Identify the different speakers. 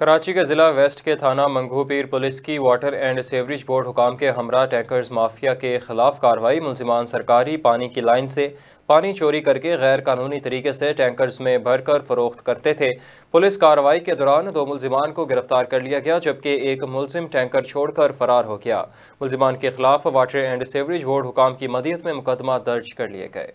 Speaker 1: कराची के ज़िला वेस्ट के थाना मंगूपीर पुलिस की वाटर एंड सेवरेज बोर्ड हुकाम के हमरा टैंकर्स माफिया के खिलाफ कार्रवाई मुलजमान सरकारी पानी की लाइन से पानी चोरी करके गैर कानूनी तरीके से टैंकर्स में भरकर फरोख्त करते थे पुलिस कार्रवाई के दौरान दो मुलजमान को गिरफ्तार कर लिया गया जबकि एक मुलजिम टैंकर छोड़कर फरार हो गया मुलजमान के खिलाफ वाटर एंड सेवरेज बोर्ड हुकाम की मदियत में मुकदमा दर्ज कर लिए गए